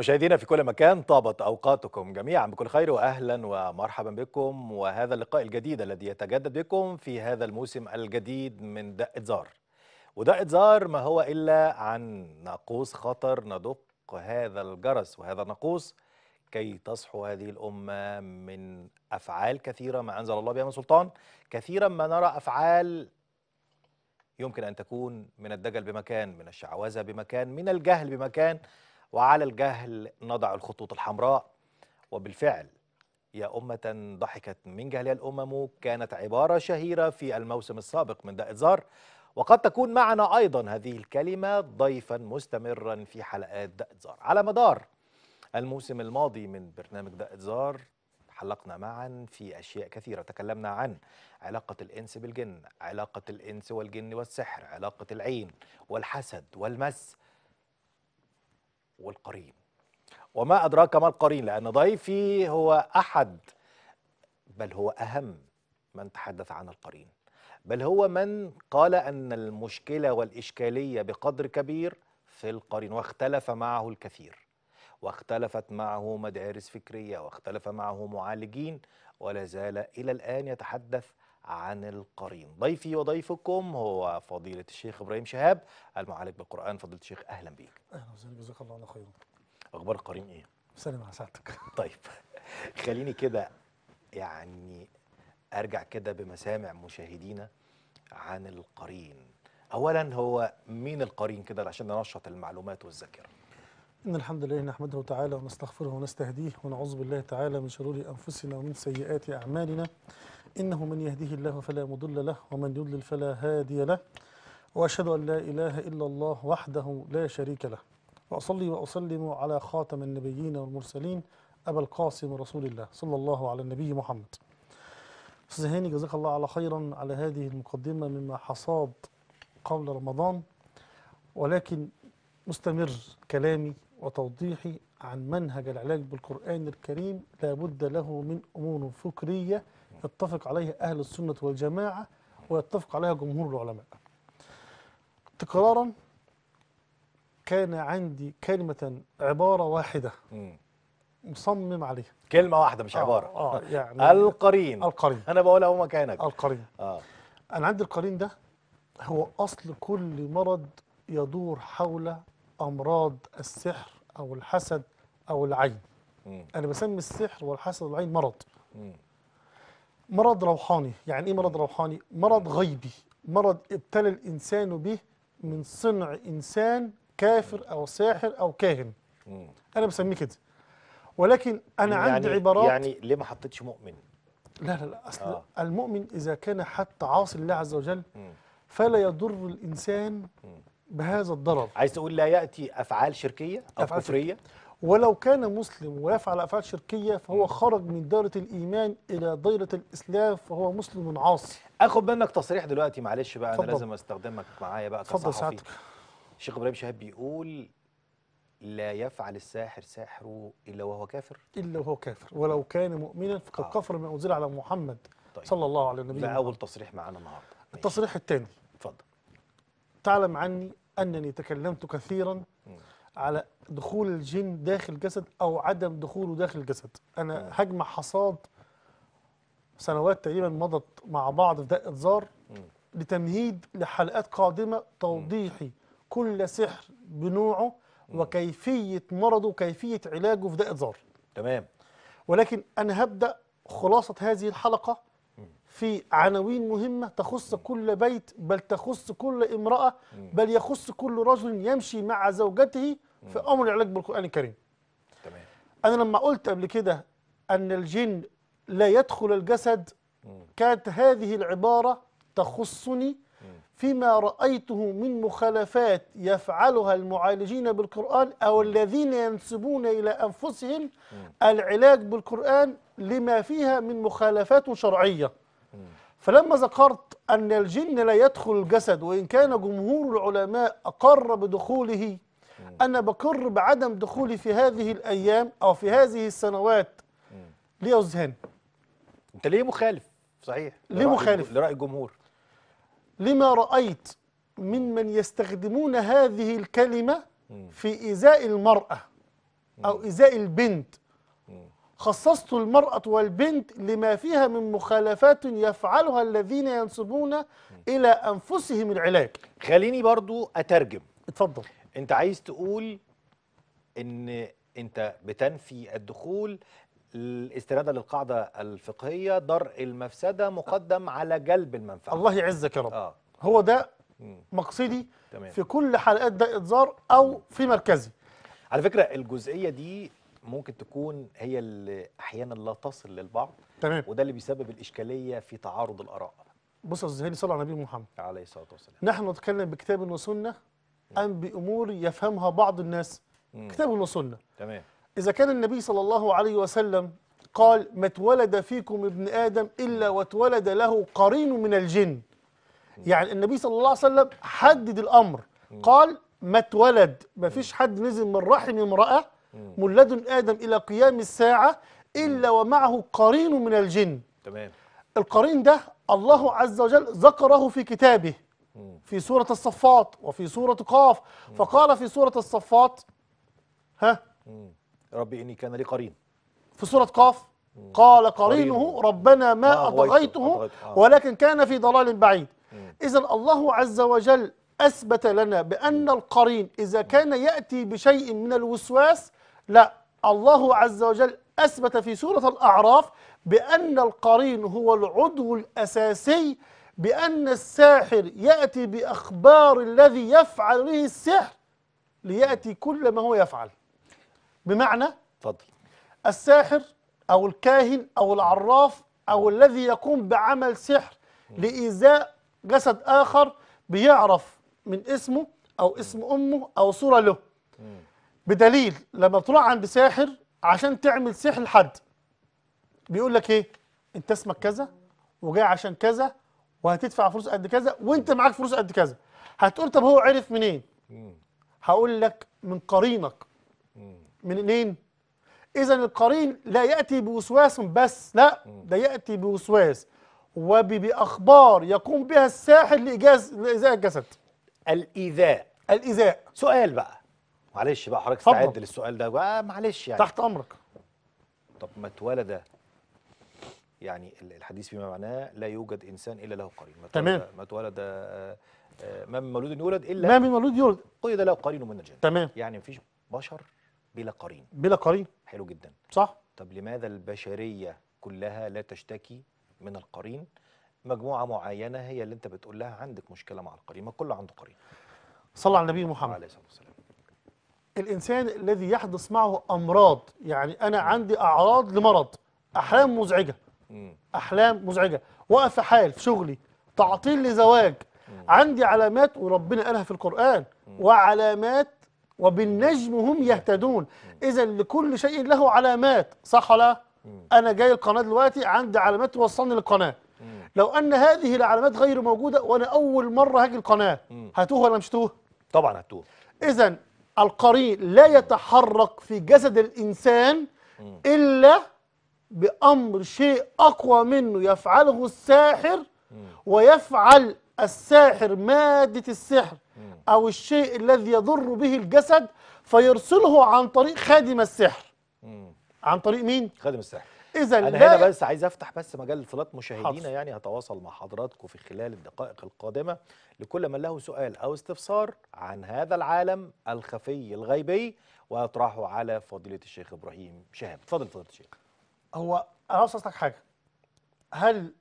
مشاهدينا في كل مكان طابت أوقاتكم جميعا بكل خير وأهلا ومرحبا بكم وهذا اللقاء الجديد الذي يتجدد بكم في هذا الموسم الجديد من دقة زار ودقة زار ما هو إلا عن ناقوس خطر ندق هذا الجرس وهذا الناقوس كي تصحو هذه الأمة من أفعال كثيرة ما أنزل الله بها من سلطان كثيرا ما نرى أفعال يمكن أن تكون من الدجل بمكان من الشعوذة بمكان من الجهل بمكان وعلى الجهل نضع الخطوط الحمراء وبالفعل يا أمة ضحكت من جهلها الأمم كانت عبارة شهيرة في الموسم السابق من دائت زار وقد تكون معنا أيضا هذه الكلمة ضيفا مستمرا في حلقات دائت زار على مدار الموسم الماضي من برنامج دائت زار حلقنا معا في أشياء كثيرة تكلمنا عن علاقة الإنس بالجن علاقة الإنس والجن والسحر علاقة العين والحسد والمس والقرين وما أدراك ما القرين لأن ضيفي هو أحد بل هو أهم من تحدث عن القرين بل هو من قال أن المشكلة والإشكالية بقدر كبير في القرين واختلف معه الكثير واختلفت معه مدارس فكرية واختلف معه معالجين ولا زال إلى الآن يتحدث عن القرين ضيفي وضيفكم هو فضيلة الشيخ إبراهيم شهاب المعالج بالقرآن فضيلة الشيخ أهلا بك أهلا جزاك الله على خير اخبار القرين ايه سلام على سعادتك طيب خليني كده يعني ارجع كده بمسامع مشاهدينا عن القرين اولا هو مين القرين كده عشان ننشط المعلومات والذاكره إن الحمد لله نحمده تعالى ونستغفره ونستهديه ونعوذ بالله تعالى من شرور أنفسنا ومن سيئات أعمالنا إنه من يهديه الله فلا مضل له ومن يضلل فلا هادي له وأشهد أن لا إله إلا الله وحده لا شريك له وأصلي وأسلم على خاتم النبيين والمرسلين أبا القاسم رسول الله صلى الله على النبي محمد أستاذ هاني جزاك الله على خيرا على هذه المقدمة مما حصاد قبل رمضان ولكن مستمر كلامي وتوضيحي عن منهج العلاج بالقرآن الكريم لابد له من أمور فكرية يتفق عليها أهل السنة والجماعة ويتفق عليها جمهور العلماء تكرارا كان عندي كلمة عبارة واحدة مصمم عليها كلمة واحدة مش آه عبارة آه يعني القرين القرين أنا بقولها هو مكانك القرين آه. أنا عندي القرين ده هو أصل كل مرض يدور حول أمراض السحر أو الحسد أو العين مم. أنا بسمي السحر والحسد والعين مرض مم. مرض روحاني يعني إيه مرض روحاني؟ مرض غيبي مرض ابتلى الإنسان به من صنع إنسان كافر أو ساحر أو كاهن مم. أنا بسميه كده ولكن أنا يعني عندي عبارات يعني ليه ما حطيتش مؤمن؟ لا لا لا أصل آه. المؤمن إذا كان حتى عاصي الله عز وجل مم. فلا يضر الإنسان مم. بهذا الضرر عايز تقول لا يأتي أفعال شركية أو أفعال كفرية؟ ولو كان مسلم ويفعل أفعال شركية فهو خرج من دائرة الإيمان إلى دائرة الإسلام فهو مسلم عاصي أخد منك تصريح دلوقتي معلش بقى فضل. أنا لازم أستخدمك معايا بقى كصحفي الشيخ ابراهيم شهاب بيقول لا يفعل الساحر ساحره الا وهو كافر الا وهو كافر ولو كان مؤمنا فقد آه. كفر ما انزل على محمد طيب. صلى الله عليه النبي ده اول تصريح معانا النهارده التصريح الثاني اتفضل تعلم عني انني تكلمت كثيرا م. على دخول الجن داخل الجسد او عدم دخوله داخل الجسد انا هجمع حصاد سنوات تقريبا مضت مع بعض في دقه زار لتمهيد لحلقات قادمه توضيحي م. كل سحر بنوعه وكيفية مرضه وكيفية علاجه في داء زر تمام ولكن أنا هبدأ خلاصة هذه الحلقة في عناوين مهمة تخص كل بيت بل تخص كل امرأة بل يخص كل رجل يمشي مع زوجته في أمر العلاج بالقرآن الكريم تمام أنا لما قلت قبل كده أن الجن لا يدخل الجسد كانت هذه العبارة تخصني فيما رأيته من مخالفات يفعلها المعالجين بالقرآن أو الذين ينسبون إلى أنفسهم العلاج بالقرآن لما فيها من مخالفات شرعية فلما ذكرت أن الجن لا يدخل الجسد وإن كان جمهور العلماء أقر بدخوله أنا بقر بعدم دخولي في هذه الأيام أو في هذه السنوات ليه أذهان أنت ليه مخالف صحيح ليه مخالف لرأي الجمهور لما رأيت من من يستخدمون هذه الكلمة في إزاء المرأة أو إزاء البنت خصصت المرأة والبنت لما فيها من مخالفات يفعلها الذين ينسبون إلى أنفسهم العلاج خليني برضو أترجم اتفضل انت عايز تقول ان انت بتنفي الدخول الاسترادة للقاعدة الفقهية درء المفسدة مقدم على جلب المنفعة الله يعزك يا رب آه. هو ده مقصدي تمام. في كل حلقات ده إتزار أو في مركزي على فكرة الجزئية دي ممكن تكون هي اللي أحيانا لا تصل للبعض تمام وده اللي بيسبب الإشكالية في تعارض الآراء بص يا الزهيري صلى على النبي محمد عليه الصلاة والسلام نحن نتكلم بكتاب وسنة أم بأمور يفهمها بعض الناس مم. كتاب وسنة تمام إذا كان النبي صلى الله عليه وسلم قال ما اتولد فيكم ابن آدم إلا واتولد له قرين من الجن يعني النبي صلى الله عليه وسلم حدد الأمر قال ما اتولد ما فيش حد نزل من رحم امرأة من لدن آدم إلى قيام الساعة إلا ومعه قرين من الجن تمام القرين ده الله عز وجل ذكره في كتابه في سورة الصفات وفي سورة قاف فقال في سورة الصفات ها ربي إني كان لي قرين في سورة قاف قال قرينه ربنا ما أطغيته آه. ولكن كان في ضلال بعيد إذا الله عز وجل أثبت لنا بأن القرين إذا كان يأتي بشيء من الوسواس لا الله عز وجل أثبت في سورة الأعراف بأن القرين هو العضو الأساسي بأن الساحر يأتي بأخبار الذي يفعل به السحر ليأتي كل ما هو يفعل بمعنى اتفضل الساحر أو الكاهن أو العراف أو الذي يقوم بعمل سحر لإيذاء جسد آخر بيعرف من اسمه أو اسم أمه أو صورة له بدليل لما بتروح عند ساحر عشان تعمل سحر لحد بيقول لك ايه انت اسمك كذا وجاي عشان كذا وهتدفع فلوس قد كذا وانت معاك فلوس قد كذا هتقول طب هو عرف منين هقول لك من قرينك منين إذا القرين لا يأتي بوسواس بس لا ده يأتي بوسواس وبأخبار يقوم بها الساحر لإيجاز لإيذاء الجسد الإيذاء الإيذاء سؤال بقى معلش بقى حضرتك استعد للسؤال ده بقى آه، معلش يعني تحت أمرك طب ما اتولد يعني الحديث فيما معناه لا يوجد إنسان إلا له قرين ما تمام ما اتولد آه، آه، ما من مولود يولد إلا ما من مولود يولد قيد له قرين من الجنة تمام يعني مفيش بشر بلا قرين بلا قرين حلو جدا صح طب لماذا البشرية كلها لا تشتكي من القرين مجموعة معينة هي اللي انت بتقول لها عندك مشكلة مع القرين ما كله عنده قرين صلى على النبي محمد عليه الصلاة والسلام الإنسان الذي يحدث معه أمراض يعني أنا عندي أعراض لمرض أحلام مزعجة م. أحلام مزعجة وقف حال في شغلي تعطيل لزواج م. عندي علامات وربنا قالها في القرآن م. وعلامات وبالنجم هم يهتدون إذا لكل شيء له علامات صح ولا أنا جاي القناة دلوقتي عندي علامات توصلني للقناة لو أن هذه العلامات غير موجودة وأنا أول مرة هاجي القناة هتوه ولا مش توه طبعا هتوه إذا القرين لا يتحرك في جسد الإنسان إلا بأمر شيء أقوى منه يفعله الساحر ويفعل الساحر مادة السحر أو الشيء الذي يضر به الجسد فيرسله عن طريق خادم السحر عن طريق مين؟ خادم السحر اذا انا هنا بس عايز افتح بس مجال اتصالات مشاهدينا يعني هتواصل مع حضراتكم في خلال الدقائق القادمه لكل من له سؤال او استفسار عن هذا العالم الخفي الغيبي ويطرحه على فضيله الشيخ ابراهيم شهاب اتفضل فضيله الشيخ هو انا عاوز حاجه هل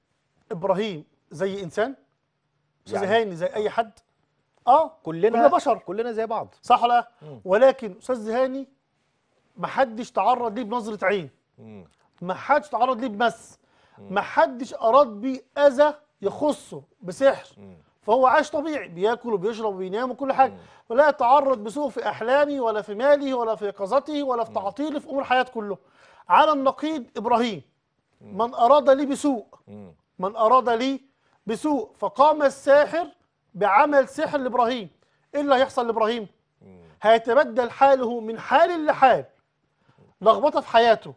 ابراهيم زي انسان يعني زي هاني زي اي آه. حد اه كلنا كلنا بشر كلنا زي بعض صح ولا ولكن استاذ هاني ما حدش تعرض ليه بنظره عين ما حدش تعرض ليه بمس ما حدش اراد بيه اذى يخصه بسحر فهو عاش طبيعي بياكل وبيشرب وبينام وكل حاجه ولا يتعرض بسوء في احلامه ولا في ماله ولا في يقظته ولا في تعطيله في امور الحياه كله على النقيض ابراهيم من اراد لي بسوء من اراد لي بسوء فقام الساحر بعمل سحر لابراهيم ايه اللي هيحصل لابراهيم هيتبدل حاله من حال لحال لخبطه في حياته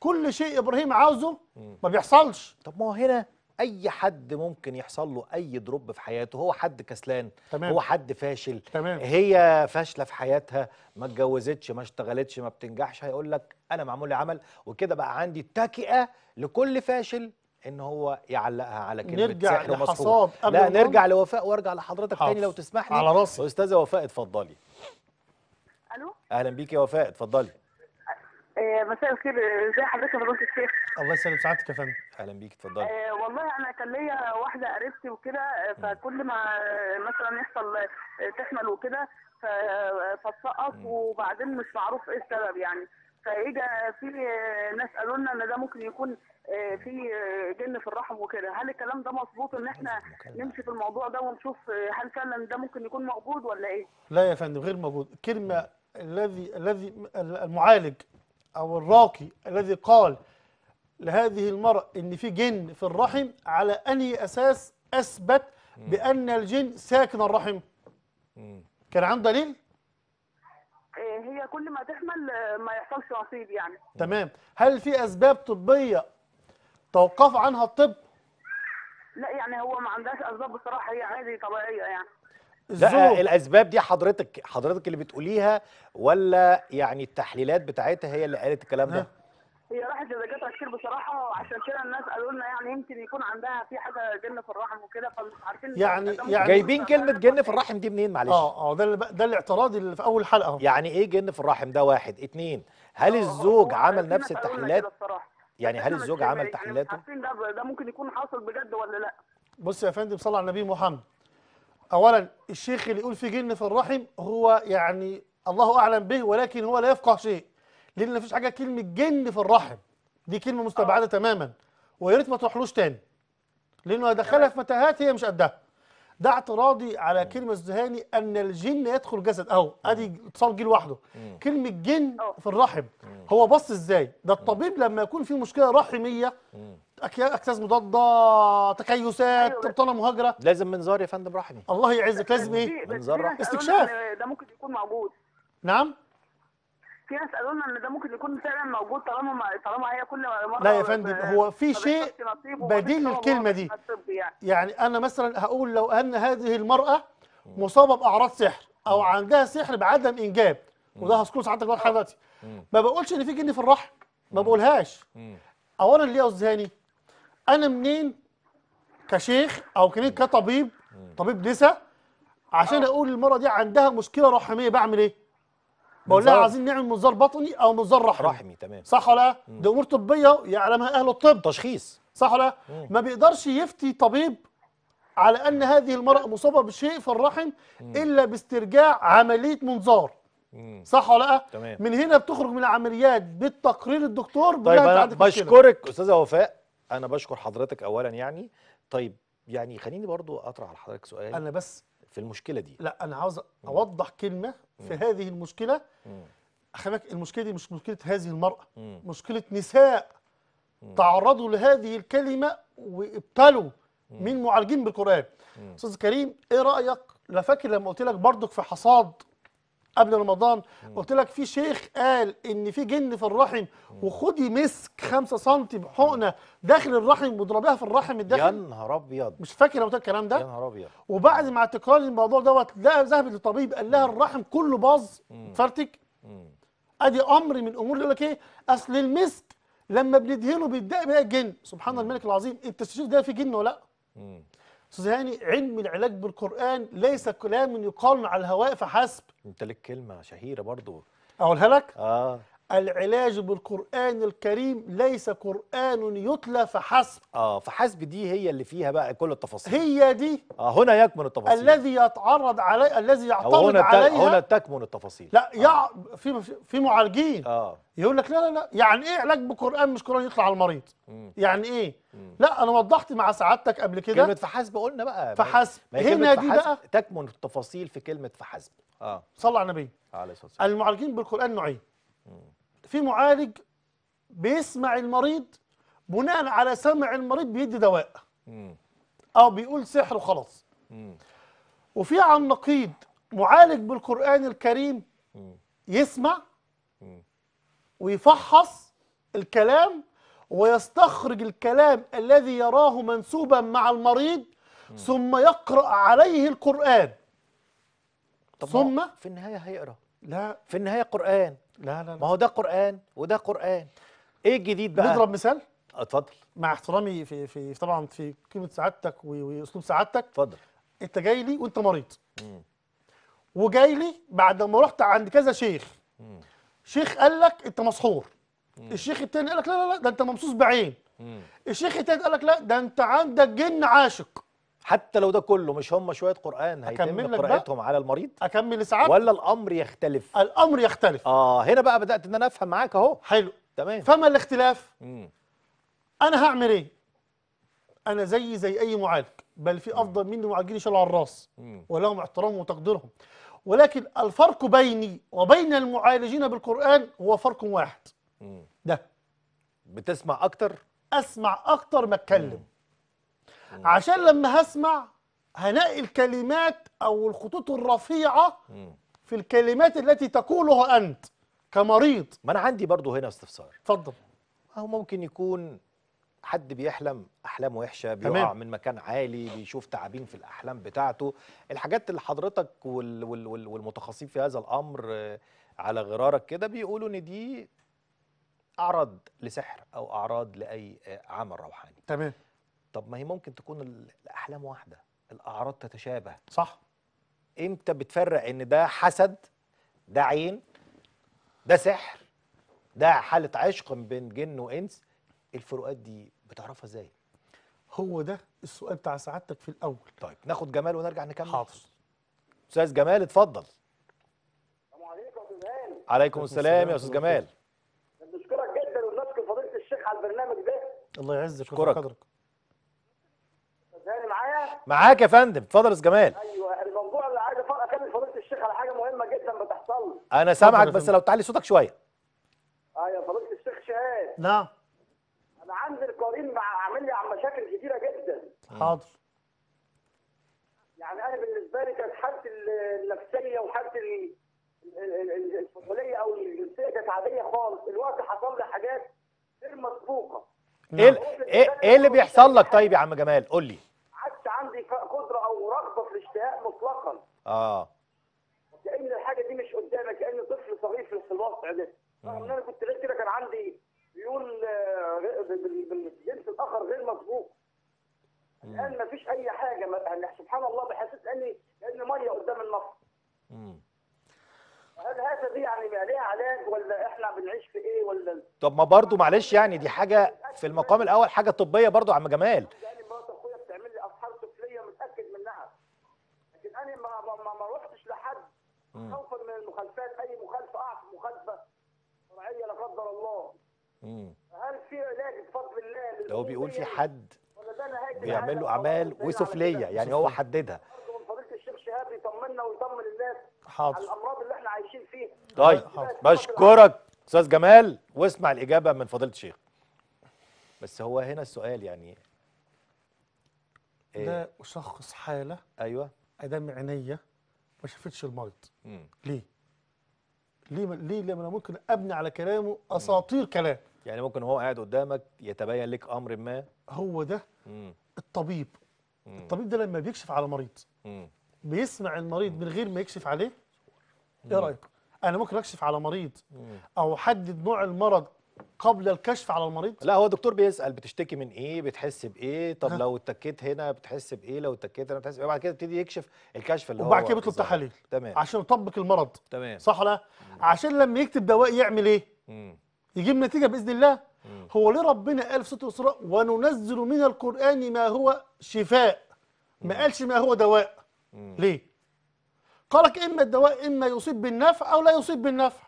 كل شيء ابراهيم عاوزه ما بيحصلش طب ما هو هنا اي حد ممكن يحصل له اي دروب في حياته هو حد كسلان تمام. هو حد فاشل تمام. هي فاشله في حياتها ما اتجوزتش ما اشتغلتش ما بتنجحش هيقول لك انا معمول لي عمل وكده بقى عندي تكئه لكل فاشل ان هو يعلقها على كلمه نرجع لحصاد لا نرجع لوفاء وارجع لحضرتك تاني لو تسمح لي على راسي استاذه وفاء اتفضلي الو اهلا بيكي يا وفاء اتفضلي آه، مساء الخير ازي حضرتك يا فضيله الشيخ الله يسلم سعادتك يا فندم اهلا بيك اتفضلي آه، والله انا كان ليا واحده قريبتي وكده آه، فكل ما مثلا يحصل تحمل وكده فتسقط وبعدين مش معروف ايه السبب يعني فاجى في ناس قالوا لنا ان ده ممكن يكون آه، في آه، جن في الرحم وكده هل الكلام ده مظبوط ان احنا نمشي في الموضوع ده ونشوف آه، هل فعلا ده ممكن يكون موجود ولا ايه لا يا فندم غير موجود كلمه الذي الذي المعالج او الراقي الذي قال لهذه المرأة ان في جن في الرحم على انهي اساس اثبت بان الجن ساكن الرحم كان عنده دليل إيه، هي كل ما تحمل آه، ما يحصلش نصيب يعني تمام هل في اسباب طبيه توقف عنها الطب لا يعني هو ما عندهاش اسباب بصراحه هي عادي طبيعيه يعني لا آه، الاسباب دي حضرتك حضرتك اللي بتقوليها ولا يعني التحليلات بتاعتها هي اللي قالت الكلام ده هي راحت لدكاتره كتير بصراحه وعشان كده الناس قالوا لنا يعني يمكن يكون عندها في حاجه جن في الرحم وكده فمش عارفين يعني يعني جايبين كلمه جن في إيه؟ الرحم دي منين معلش اه اه ده ده الاعتراض اللي في اول حلقه اهو يعني ايه جن في الرحم ده واحد اتنين هل آه، الزوج عمل نفس التحليلات يعني هل الزوج عمل يعني تحليلاته؟ عارفين ده ده ممكن يكون حاصل بجد ولا لا؟ بص يا فندم صلى على النبي محمد. اولا الشيخ اللي يقول في جن في الرحم هو يعني الله اعلم به ولكن هو لا يفقه شيء. لان مفيش حاجه كلمه جن في الرحم دي كلمه مستبعده آه. تماما ويا ريت ما تروحلوش تاني لانه هيدخلها في متاهات هي مش قدها ده اعتراضي على كلمه الزهاني ان الجن يدخل جسد اهو ادي اتصال جه لوحده كلمه جن في الرحم هو بص ازاي ده الطبيب لما يكون في مشكله رحميه اكياس مضاده تكيسات أيوة. طبطانه مهاجره لازم منظار يا فندم رحمي الله يعزك لازم ايه منظار رحمي استكشاف ده ممكن يكون موجود نعم في ناس قالوا لنا ان ده ممكن يكون فعلا موجود طالما ما طالما هي كل مره لا يا فندم هو في شيء بديل للكلمه دي يعني. يعني انا مثلا هقول لو ان هذه المراه مصابه باعراض سحر او عندها سحر بعدم انجاب وده هذكره سعادتك بقى دلوقتي ما بقولش ان في جن في الرحم ما بقولهاش اولا ليه يا استاذ هاني انا منين كشيخ او كطبيب طبيب نسا عشان آه. اقول المراه دي عندها مشكله رحميه بعمل ايه بقول لها عايزين نعمل منظار بطني او منظار رحمي رحمي تمام صح ولا لا؟ دي امور طبيه يعلمها اهل الطب تشخيص صح ولا ما بيقدرش يفتي طبيب على ان هذه المراه مصابه بشيء في الرحم الا باسترجاع عمليه منظار صح ولا لا تمام. من هنا بتخرج من العمليات بالتقرير الدكتور طيب انا بشكرك استاذه وفاء انا بشكر حضرتك اولا يعني طيب يعني خليني برضو اطرح على حضرتك سؤال انا بس في المشكله دي لا انا عاوز اوضح كلمه في مم. هذه المشكله خلي المشكله دي مش مشكله هذه المراه مم. مشكله نساء مم. تعرضوا لهذه الكلمه وابتلوا من معالجين بالقران استاذ كريم ايه رايك لا فاكر لما قلت لك برضك في حصاد قبل رمضان قلت لك في شيخ قال ان في جن في الرحم وخدي مسك 5 سم بحقنه داخل الرحم واضربيها في الرحم الداخلي يا نهار ابيض مش فاكر قلت الكلام ده يا نهار ابيض وبعد ما اعتقال الموضوع دوت ذهبت للطبيب قال لها الرحم كله باظ فرتك ادي امر من اللي يقول لك ايه اصل المسك لما بندهنه بيتضايق بقى الجن سبحان الملك العظيم انت تشوف ده في جن ولا لا استاذ هاني علم العلاج بالقران ليس كلام يقال على الهواء فحسب انت لك كلمه شهيره برضو اقولها لك اه العلاج بالقرآن الكريم ليس قرآن يتلى فحسب اه فحسب دي هي اللي فيها بقى كل التفاصيل هي دي اه هنا يكمن التفاصيل الذي يتعرض عليه الذي يعترض هنا عليها هنا تكمن التفاصيل لا آه. يع... في في معالجين اه يقول لك لا لا لا يعني ايه علاج بالقرآن مش قرآن يطلع على المريض مم. يعني ايه مم. لا انا وضحت مع سعادتك قبل كده كلمه فحسب قلنا بقى فحسب ما هنا دي بقى تكمن التفاصيل في كلمه فحسب اه صلى على النبي عليه الصلاه والسلام المعالجين بالقرآن نوعين مم. في معالج بيسمع المريض بناء على سمع المريض بيدي دواء او بيقول سحر وخلاص وفي عن نقيض معالج بالقران الكريم يسمع ويفحص الكلام ويستخرج الكلام الذي يراه منسوبا مع المريض ثم يقرا عليه القران ثم في النهايه هيقرا لا في النهايه قران لا لا, لا. ما هو ده قرآن وده قرآن ايه الجديد بقى نضرب مثال اتفضل مع احترامي في في طبعا في قيمه سعادتك واسلوب سعادتك اتفضل انت جاي لي وانت مريض وجاي لي بعد ما رحت عند كذا شيخ مم. شيخ قال لك انت مسحور الشيخ التاني قال لك لا لا لا ده انت ممسوس بعين مم. الشيخ التالت قال لك لا ده انت عندك جن عاشق حتى لو ده كله مش هم شويه قران هيتم قراءتهم على المريض اكمل اسعاد ولا الامر يختلف الامر يختلف اه هنا بقى بدات ان انا افهم معاك اهو حلو تمام فما الاختلاف مم. انا هعمل ايه انا زي زي اي معالج بل في افضل مني معالجين شالوا على الراس ولهم احترامهم وتقديرهم ولكن الفرق بيني وبين المعالجين بالقران هو فرق واحد مم. ده بتسمع اكتر اسمع اكتر ما اتكلم عشان لما هسمع هنقي الكلمات او الخطوط الرفيعه في الكلمات التي تقولها انت كمريض ما انا عندي برضه هنا استفسار اتفضل هو ممكن يكون حد بيحلم احلام وحشه بيقع تمام. من مكان عالي بيشوف تعابين في الاحلام بتاعته الحاجات اللي حضرتك وال وال وال والمتخصصين في هذا الامر آه، على غرارك كده بيقولوا ان دي اعراض لسحر او اعراض لاي آه، عمل روحاني تمام طب ما هي ممكن تكون الاحلام واحده الاعراض تتشابه صح امتى بتفرق ان ده حسد ده عين ده سحر ده حاله عشق بين جن وانس الفروقات دي بتعرفها ازاي هو ده السؤال بتاع سعادتك في الاول طيب ناخد جمال ونرجع نكمل حاضر استاذ جمال اتفضل السلام عليكم يا استاذ هاني عليكم السلام يا استاذ جمال بشكرك جدا وبنشكر فضيله الشيخ على البرنامج ده الله يعزك ويشكرك معاك يا فندم اتفضل يا جمال ايوه الموضوع اللي عايز اكلم فضيله الشيخ على حاجه مهمه جدا بتحصل انا سامعك بس لو تعلي صوتك شويه ايوه فضيله الشيخ شهاد نعم انا عندي القرين عامل لي عم مشاكل كتيره جدا حاضر يعني انا بالنسبه لي كانت حالتي النفسيه وحالتي الفضوليه او الجنسيه كانت عاديه خالص الوقت حصل لي حاجات غير مسبوقه ايه يعني إيه-, ايه اللي بيحصل لك طيب يا عم جمال قول لي اه وكأن الحاجه دي مش قدامك كأن طفل صغير في الواقع ده رغم ان انا كنت لسه كده كان عندي ميول آه، بالجنس الاخر غير مسبوق الان فيش اي حاجه يعني سبحان الله بحسيت اني كان ميه قدام النصر هل هذا دي يعني ليها علاج ولا احنا بنعيش في ايه ولا طب ما برضو معلش يعني دي حاجه في المقام الاول حاجه طبيه برضو عم جمال خوفا من المخالفات اي مخالفه اعصب آه، مخالفه شرعيه لا قدر الله مم. هل في علاج بفضل الله لو بيقول في حد بيعمل له اعمال وسفليه يعني هو حددها من فضيله الشيخ شهاب يطمنا ويطمن الناس حاضر على الامراض اللي احنا عايشين فيها طيب بشكرك استاذ جمال واسمع الاجابه من فضيله الشيخ بس هو هنا السؤال يعني إيه؟ لا اشخص حاله ايوه ادم عينيه ما شافتش المريض ليه ليه ليه لما انا ممكن ابني على كلامه اساطير كلام يعني ممكن هو قاعد قدامك يتبين لك امر ما هو ده مم. الطبيب مم. الطبيب ده لما بيكشف على مريض مم. بيسمع المريض مم. من غير ما يكشف عليه ايه رايك انا ممكن اكشف على مريض مم. او احدد نوع المرض قبل الكشف على المريض؟ لا هو الدكتور بيسال بتشتكي من ايه؟ بتحس بايه؟ طب لو اتكيت هنا بتحس بايه؟ لو اتكيت هنا بتحس بايه؟ وبعد كده يبتدي يكشف الكشف اللي هو وبعد كده بيطلب تحاليل تمام عشان يطبق المرض تمام صح ولا عشان لما يكتب دواء يعمل ايه؟ مم. يجيب نتيجه باذن الله مم. هو ليه ربنا قال في سوره الاسراء وننزل من القران ما هو شفاء ما قالش ما هو دواء مم. ليه؟ قالك اما الدواء اما يصيب بالنفع او لا يصيب بالنفع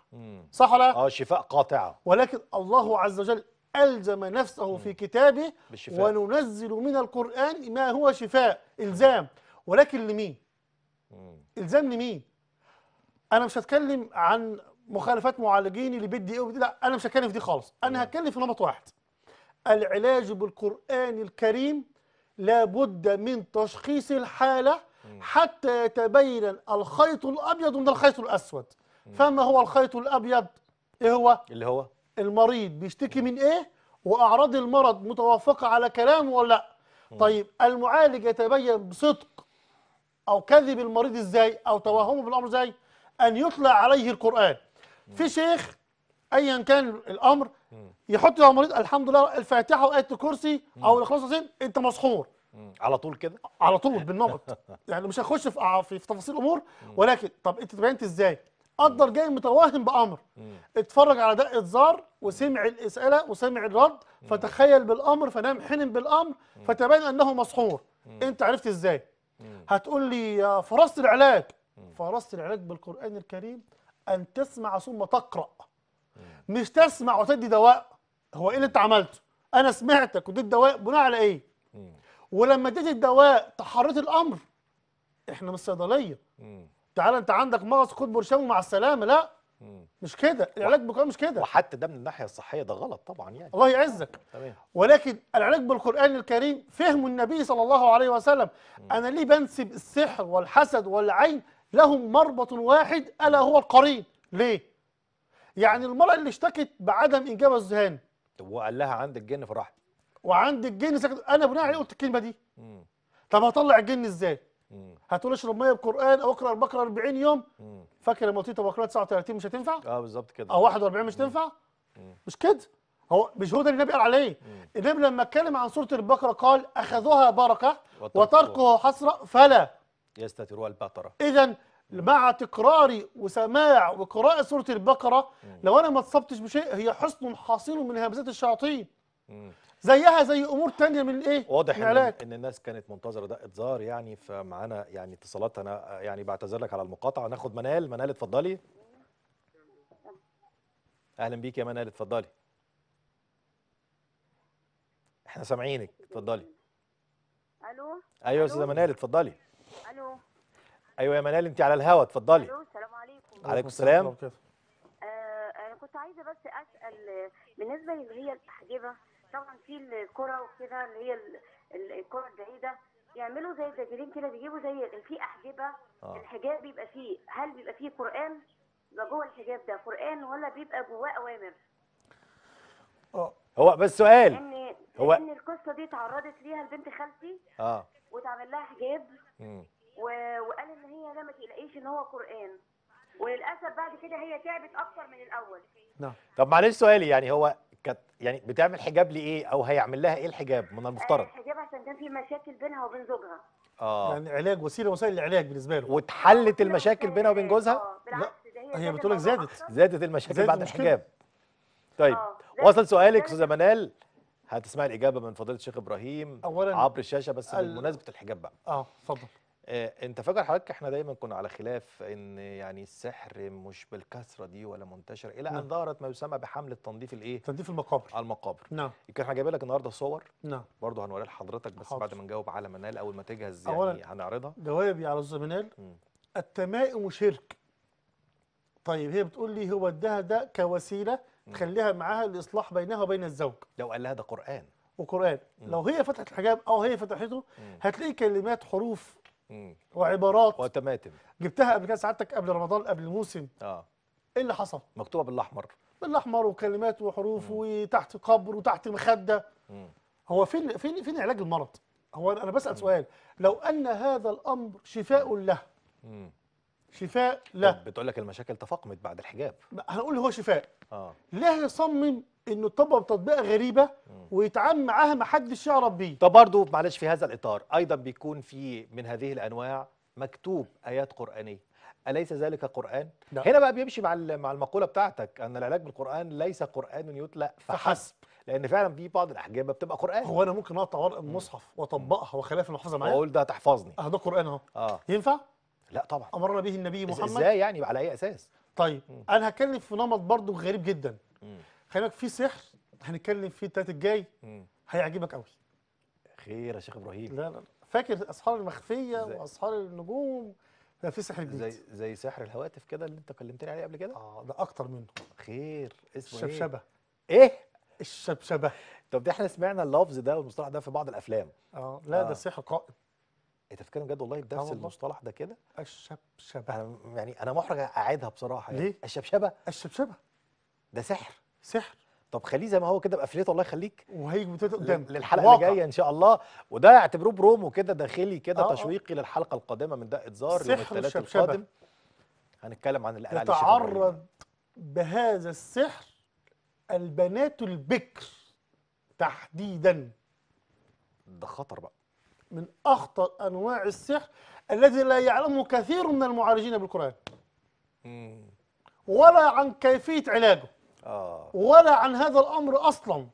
صح ولا اه شفاء قاطعه ولكن الله عز وجل ألزم نفسه في كتابه بالشفاء. وننزل من القرآن ما هو شفاء إلزام ولكن لمين؟ إلزام لمين؟ أنا مش هتكلم عن مخالفات معالجين اللي بدي إيه لا أنا مش هتكلم في دي خالص أنا هتكلم في نمط واحد العلاج بالقرآن الكريم لابد من تشخيص الحالة حتى يتبين الخيط الأبيض من الخيط الأسود فما هو الخيط الأبيض إيه هو؟ اللي هو؟ المريض بيشتكي من إيه وأعراض المرض متوافقة على كلامه ولا لا طيب المعالج يتبين بصدق أو كذب المريض إزاي أو توهمه بالأمر إزاي أن يطلع عليه القرآن في شيخ ايا كان الامر يحط على المريض الحمد لله الفاتحه وايه الكرسي او الاخلاص والسين انت مسحور على طول كده على طول بالنمط يعني مش هخش في في تفاصيل امور ولكن طب انت تبينت ازاي قدر جاي متوهم بامر مم. اتفرج على دقه زار وسمع الاسئله وسمع الرد مم. فتخيل بالامر فنام حلم بالامر مم. فتبين انه مسحور انت عرفت ازاي هتقول لي فرصه العلاج فرصه العلاج بالقران الكريم ان تسمع ثم تقرا مش تسمع وتدي دواء هو ايه اللي انت عملته انا سمعتك وديت دواء بناء على ايه ولما اديت الدواء تحريت الامر احنا مش صيدليه تعالى انت عندك مغص خد برشام ومع السلامه لا مم. مش كده العلاج بالقران مش كده وحتى ده من الناحيه الصحيه ده غلط طبعا يعني الله يعزك تمام ولكن العلاج بالقران الكريم فهم النبي صلى الله عليه وسلم مم. انا ليه بنسب السحر والحسد والعين لهم مربط واحد الا هو القرين ليه يعني المراه اللي اشتكت بعدم انجاب الذهان وقال لها عندك جن في وعند وعندك جن سكت انا بناء عليه قلت الكلمه دي طب هطلع الجن ازاي هتقول اشرب ميه بقران او اقرا البقره 40 يوم فاكر لما قلت بقرا 39 مش هتنفع؟ اه بالظبط كده او 41 مش هتنفع؟ مش كده هو مش هو ده اللي النبي قال عليه النبي لما اتكلم عن سوره البقره قال اخذوها بركه وتركه حسره فلا يستترها البقره اذا مع تكراري وسماع وقراءة سورة البقرة لو أنا ما اتصبتش بشيء هي حصن حاصل من همزات الشياطين زيها زي امور تانية من الايه واضح من إن, ان الناس كانت منتظره ده اتظاهر يعني فمعانا يعني اتصالات انا يعني بعتذر لك على المقاطعه ناخد منال منال اتفضلي اهلا بيك يا منال اتفضلي احنا سامعينك اتفضلي الو ايوه يا استاذه منال اتفضلي الو ايوه يا منال انت على الهوا اتفضلي الو السلام عليكم وعليكم السلام آه انا كنت عايزه بس اسال بالنسبه اللي الاحجبه طبعا في الكره وكده اللي هي الكره البعيده يعملوا زي الداجلين كده بيجيبوا زي في احجبه آه. الحجاب بيبقى فيه هل بيبقى فيه قران بيبقى جوه الحجاب ده قران ولا بيبقى جواه اوامر؟ آه. هو بس سؤال ان هو ان القصه دي اتعرضت ليها البنت خالتي اه واتعمل لها حجاب و... وقال ان هي لا ما تقلقيش ان هو قران وللاسف بعد كده هي تعبت اكتر من الاول نعم طب معلش سؤالي يعني هو كانت يعني بتعمل حجاب لايه او هيعمل لها ايه الحجاب من المفترض آه، الحجاب عشان كان في مشاكل بينها وبين زوجها اه يعني علاج وسيله وسائل العلاج بالنسبه له واتحلت المشاكل بينها وبين جوزها اه بالعكس ده هي, هي بتقول لك زادت زادت المشاكل زادت بعد الحجاب طيب آه، وصل سؤالك استاذه منال هتسمعي الاجابه من فضيله الشيخ ابراهيم أولاً عبر الشاشه بس بمناسبه الحجاب بقى اه اتفضل آه، انت فاكر حضرتك احنا دايما كنا على خلاف ان يعني السحر مش بالكثره دي ولا منتشر الى نعم. ان ظهرت ما يسمى بحمله تنظيف الايه تنظيف المقابر على المقابر نعم يمكن احنا جايبين لك النهارده صور نعم برضه هنوريها لحضرتك بس حاضر. بعد ما نجاوب على منال اول ما تجهز يعني هنعرضها جوابي على استاذ منال التمائم شرك طيب هي بتقول لي هو اداها ده كوسيله تخليها معاها الاصلاح بينها وبين الزوج لو قال لها ده قران وقران لو هي فتحت الحجاب او هي فتحته هتلاقي كلمات حروف وعبارات وتماتم جبتها قبل كده سعادتك قبل رمضان قبل الموسم اه ايه اللي حصل؟ مكتوبه بالاحمر بالاحمر وكلمات وحروف مم. وتحت قبر وتحت مخده مم. هو فين فين فين علاج المرض؟ هو انا بسال مم. سؤال لو ان هذا الامر شفاء له مم. شفاء له بتقول لك المشاكل تفاقمت بعد الحجاب هنقول هو شفاء اه ليه يصمم انه تطبق تطبيقه غريبه ويتعامل معاها ما حدش يعرف بيه طب برضه معلش في هذا الاطار ايضا بيكون في من هذه الانواع مكتوب ايات قرانيه أليس ذلك قرآن؟ لا. نعم. هنا بقى بيمشي مع مع المقولة بتاعتك أن العلاج بالقرآن ليس قرآن يتلى فحسب لأن فعلا في بعض الأحجام بتبقى قرآن هو أنا ممكن أقطع ورق المصحف وأطبقها وأخليها في المحفظة معايا وأقول ده هتحفظني أه ده قرآن أهو آه. ينفع؟ لا طبعا أمرنا به النبي محمد إزاي يعني على أي أساس؟ طيب مم. أنا هتكلم في نمط برضه غريب جدا مم. خلي بالك في سحر هنتكلم فيه التلات الجاي هيعجبك قوي خير يا شيخ ابراهيم لا لا, فاكر اسحار المخفيه واسحار النجوم لا في سحر جديد زي زي سحر الهواتف كده اللي انت كلمتني عليه قبل كده اه ده اكتر منه خير اسمه إيه؟ الشبشبه ايه, إيه؟ الشبشبه طب ده احنا سمعنا اللفظ ده والمصطلح ده في بعض الافلام اه لا آه. ده سحر قائم إيه، انت بتتكلم بجد والله بنفس آه، المصطلح ده كده الشبشبه يعني انا محرج اعيدها بصراحه يعني. ليه الشبشبه الشبشبه ده سحر سحر طب خليه زي ما هو كده بقفلته الله يخليك وهيجي قدام للحلقه واقع. اللي جايه ان شاء الله وده اعتبروه برومو كده داخلي كده آه, آه. تشويقي آه. للحلقه القادمه من دقه زار يوم الثلاث القادم هنتكلم عن الاعلى تعرض بهذا السحر البنات البكر تحديدا ده خطر بقى من اخطر انواع السحر الذي لا يعلمه كثير من المعالجين بالقران ولا عن كيفيه علاجه آه. ولا عن هذا الأمر أصلا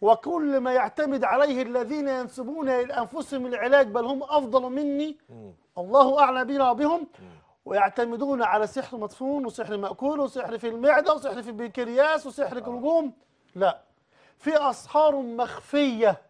وكل ما يعتمد عليه الذين ينسبون لأنفسهم العلاج بل هم أفضل مني م. الله أعلى بنا بهم ويعتمدون على سحر مدفون وسحر مأكول وسحر في المعدة وسحر في البنكرياس وسحر في آه. النجوم لا في أسحار مخفية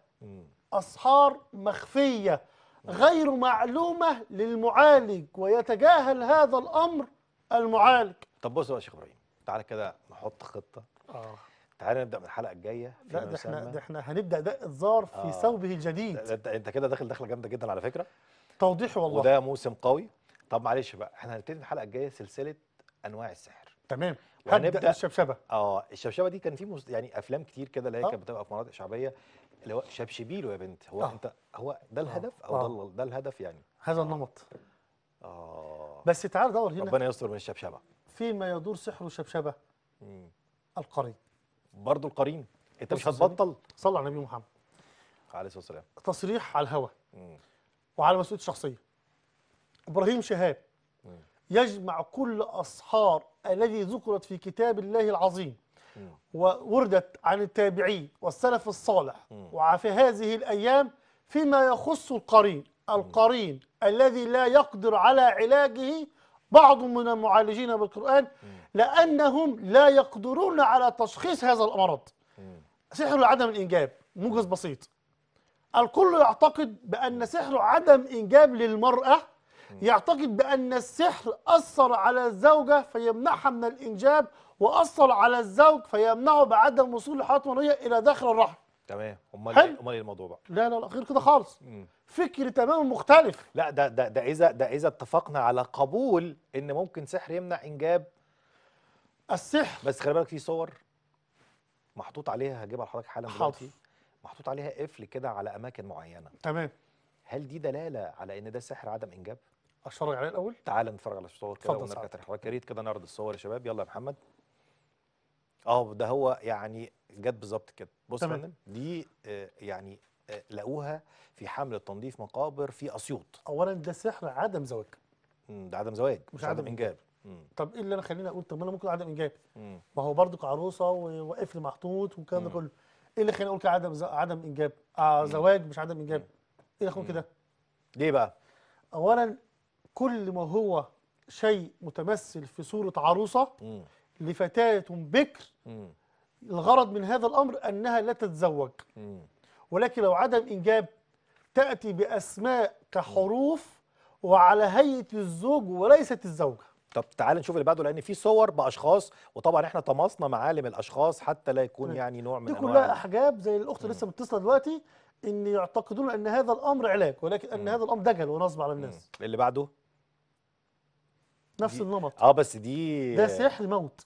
أسحار مخفية غير معلومة للمعالج ويتجاهل هذا الأمر المعالج طب بص يا شيخ إبراهيم تعالى كده نحط خطه اه تعالى نبدا من الحلقه الجايه لا ده احنا ده احنا هنبدا ده الزار في آه. ثوبه الجديد ده انت كده داخل دخله جامده جدا على فكره توضيح والله وده موسم قوي طب معلش بقى احنا هنبتدي الحلقه الجايه سلسله انواع السحر تمام هنبدا الشبشبه اه الشبشبه دي كان في مز... يعني افلام كتير كده اللي هي آه. كانت بتبقى في مناطق شعبيه اللي هو شبشبيله يا بنت هو آه. انت هو ده آه. الهدف او آه. ده ده الهدف يعني هذا النمط اه بس تعال دور هنا ربنا يستر من الشبشبه فيما يدور سحر الشبشبه القرين برضه القرين انت مش هتبطل صلى على النبي محمد عليه الصلاه والسلام تصريح على الهوى وعلى مسؤوليه شخصيه ابراهيم شهاب يجمع كل اسحار الذي ذكرت في كتاب الله العظيم ووردت عن التابعين والسلف الصالح وفي هذه الايام فيما يخص القرين القرين الذي لا يقدر على علاجه بعض من المعالجين بالقرآن لأنهم لا يقدرون على تشخيص هذا المرض سحر عدم الإنجاب موجز بسيط الكل يعتقد بأن سحر عدم إنجاب للمرأة يعتقد بأن السحر أثر على الزوجة فيمنعها من الإنجاب وأثر على الزوج فيمنعه بعدم وصول الحياة المرئية إلى داخل الرحم تمام امال إيه؟ امال إيه الموضوع بقى لا لا لا غير كده خالص مم. فكر تماما مختلف لا ده ده ده اذا ده اذا اتفقنا على قبول ان ممكن سحر يمنع انجاب السحر بس خلي بالك في صور محطوط عليها هجيبها لحضرتك حالا دلوقتي محطوط عليها قفل كده على اماكن معينه تمام هل دي دلاله على ان ده سحر عدم انجاب؟ اتفرج عليه الاول تعال نتفرج على الصور كده ونرجع تاني لحضرتك يا ريت كده نعرض الصور يا شباب يلا يا محمد اه ده هو يعني جت بالظبط كده بص يا فندم دي آه، يعني آه، لقوها في حملة تنظيف مقابر في أسيوط أولا ده سحر عدم زواج ده عدم زواج مش, مش عدم, عدم إنجاب مم. طب إيه اللي أنا خليني أقول طب ما أنا ممكن عدم إنجاب مم. ما هو برضك عروسة وقفل محطوط والكلام ده كله إيه اللي خليني أقول كده عدم ز... عدم إنجاب آه زواج مش عدم إنجاب مم. إيه اللي أقول كده ليه بقى أولا كل ما هو شيء متمثل في صورة عروسة مم. لفتاة بكر مم. الغرض من هذا الأمر أنها لا تتزوج مم. ولكن لو عدم إنجاب تأتي بأسماء كحروف وعلى هيئة الزوج وليست الزوجة طب تعال نشوف اللي بعده لان في صور باشخاص وطبعا احنا طمسنا معالم الاشخاص حتى لا يكون يعني نوع من دي انواع كلها احجاب زي الاخت لسه متصله دلوقتي ان يعتقدون ان هذا الامر علاج ولكن ان م. هذا الامر دجل ونصب على الناس م. اللي بعده نفس النمط اه بس دي ده سحر موت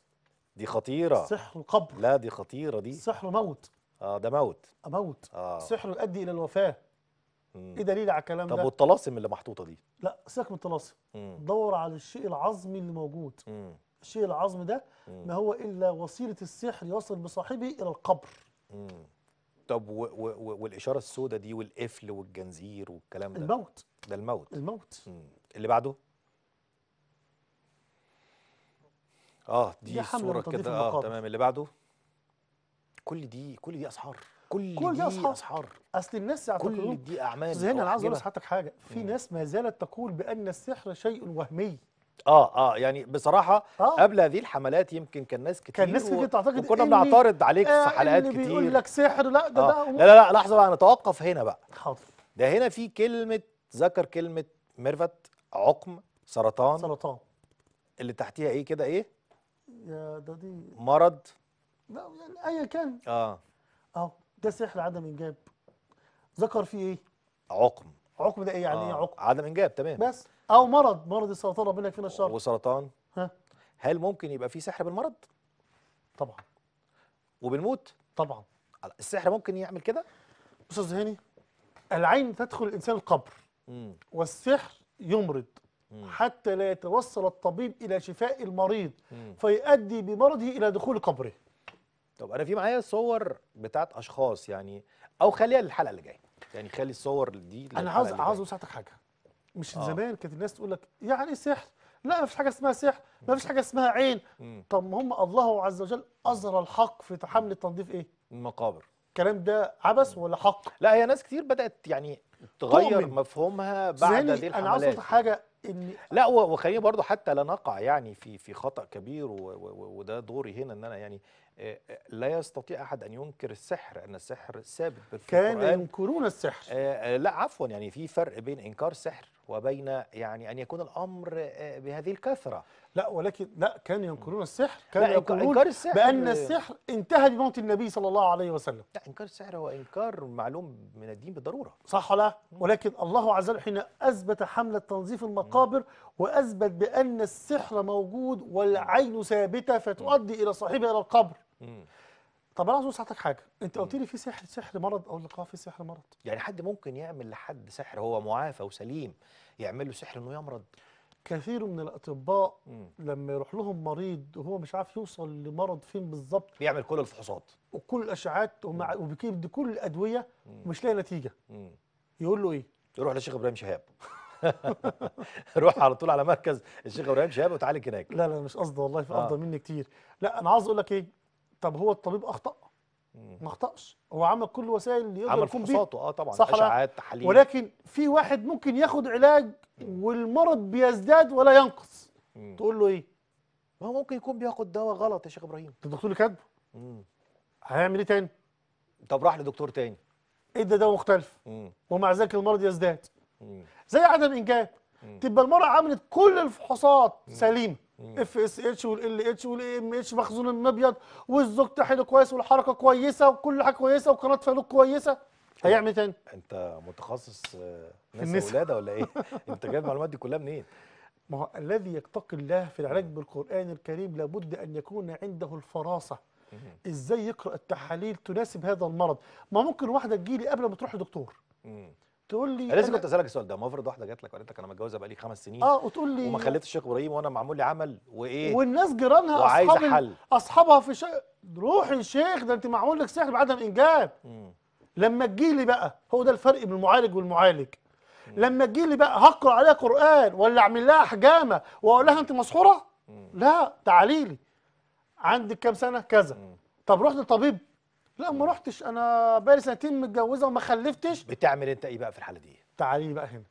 دي خطيره سحر قبر لا دي خطيره دي سحر موت اه ده موت آه، موت آه. سحر يؤدي الى الوفاه مم. ايه دليل على الكلام طب ده طب والطلاسم اللي محطوطه دي لا سيبك من الطلاسم دور على الشيء العظمي اللي موجود مم. الشيء العظمي ده مم. ما هو الا وسيله السحر يصل بصاحبه الى القبر مم. طب و و و والاشاره السوداء دي والقفل والجنزير والكلام ده الموت ده الموت الموت مم. اللي بعده اه دي, دي صوره كده اه تمام اللي بعده كل دي كل دي اسحار كل, كل دي اسحار, أسحار. اصل الناس كل دي اعمال زين انا عايز اقول لحضرتك حاجه في مم. ناس ما زالت تقول بان السحر شيء وهمي اه اه يعني بصراحه آه. قبل هذه الحملات يمكن كان ناس كتير كان ناس كتير تعتقد وكنا بنعترض عليك آه في حلقات كتير بيقول لك سحر لا ده آه. ده لا لا لحظه بقى نتوقف هنا بقى حاضر ده هنا في كلمه ذكر كلمه ميرفت عقم سرطان سرطان اللي تحتيها ايه كده ايه؟ يا ده دي مرض لا يعني ايا كان اه اهو ده سحر عدم انجاب ذكر فيه ايه عقم عقم ده ايه يعني ايه آه. عقم عدم انجاب تمام بس او مرض مرض السرطان ربنا يكفينا الشر وسرطان ها هل ممكن يبقى في سحر بالمرض طبعا وبالموت طبعا السحر ممكن يعمل كده استاذ هاني العين تدخل الانسان القبر مم. والسحر يمرض مم. حتى لا يتوصل الطبيب الى شفاء المريض مم. فيؤدي بمرضه الى دخول قبره طب انا في معايا صور بتاعت اشخاص يعني او خليها للحلقه اللي جايه يعني خلي الصور دي انا عاوز عاوز اوسعتك حاجه مش آه. زمان كانت الناس تقول لك يعني سحر لا ما فيش حاجه اسمها سحر ما فيش حاجه اسمها عين مم. طب ما هم الله عز وجل اظهر الحق في حمله تنظيف ايه المقابر الكلام ده عبث ولا حق لا هي ناس كتير بدات يعني تغير طمن. مفهومها بعد دي الحملات انا عاوز حاجه ان لا وخليني برضو حتى لا نقع يعني في في خطا كبير وده دوري هنا ان انا يعني آه، آه، لا يستطيع احد ان ينكر السحر ان السحر ثابت في كان ينكرون السحر آه، لا عفوا يعني في فرق بين انكار سحر وبين يعني ان يكون الامر بهذه الكثره لا ولكن لا كانوا ينكرون السحر كانوا يقولون السحر بأن السحر انتهى بموت النبي صلى الله عليه وسلم لا إنكار السحر هو إنكار معلوم من الدين بالضرورة صح ولا ولكن الله عز وجل حين أثبت حملة تنظيف المقابر وأثبت بأن السحر موجود والعين ثابتة فتؤدي إلى صاحبها إلى القبر طب انا عايز اقول حاجه انت قلت لي في سحر سحر مرض اقول لك اه في سحر مرض يعني حد ممكن يعمل لحد سحر هو معافى وسليم يعمل له سحر انه يمرض كثير من الاطباء مم. لما يروح لهم مريض وهو مش عارف يوصل لمرض فين بالظبط بيعمل كل الفحوصات وكل الاشعاعات وبيدي كل الادويه ومش لاقي نتيجه مم. يقول له ايه؟ يروح للشيخ ابراهيم شهاب روح على طول على مركز الشيخ ابراهيم شهاب وتعالج هناك لا لا مش قصدي والله في آه. افضل آه. مني كتير لا انا عاوز اقول لك ايه طب هو الطبيب اخطا ما اخطاش هو عمل كل الوسائل اللي يقدر عمل يكون بيها اه طبعا اشعاعات تحاليل ولكن في واحد ممكن ياخد علاج والمرض بيزداد ولا ينقص مم. تقول له ايه ما هو ممكن يكون بياخد دواء غلط يا شيخ ابراهيم الدكتور اللي كاتبه هيعمل ايه تاني طب راح لدكتور تاني ادى دواء مختلف مم. ومع ذلك المرض يزداد مم. زي عدم انجاب تبقى المرأة عملت كل الفحوصات سليمه اف اس اتش والال اتش والاي ام اتش مخزون المبيض والزوج حلو كويس والحركه كويسه وكل حاجه كويسه وقناه فالوك كويسه هيعمل إيه تاني انت متخصص آه، نساء ولاده ولا ايه؟ انت جايب المعلومات دي كلها منين؟ ما هو الذي يتقي الله في العلاج بالقران الكريم لابد ان يكون عنده الفراسه ازاي يقرا التحاليل تناسب هذا المرض ما ممكن واحده تجيلي قبل ما تروح لدكتور تقول لي انا لسه كنت اسالك السؤال ده ما افرض واحده جات لك وقالت لك انا متجوزه بقالي خمس سنين اه وتقول لي وما الشيخ ابراهيم وانا معمول لي عمل وايه والناس جيرانها أصحاب حل اصحابها في شيء روحي الشيخ ده انت معمول لك سحر بعدم انجاب لما تجي لي بقى هو ده الفرق بين المعالج والمعالج لما تجي لي بقى هقرا عليها قران ولا اعمل لها حجامه واقول لها انت مسحوره لا تعالي لي عندك كام سنه كذا طب رحت لطبيب لا ما رحتش انا بقالي سنتين متجوزه وما خلفتش بتعمل انت ايه بقى في الحاله دي تعالي بقى هنا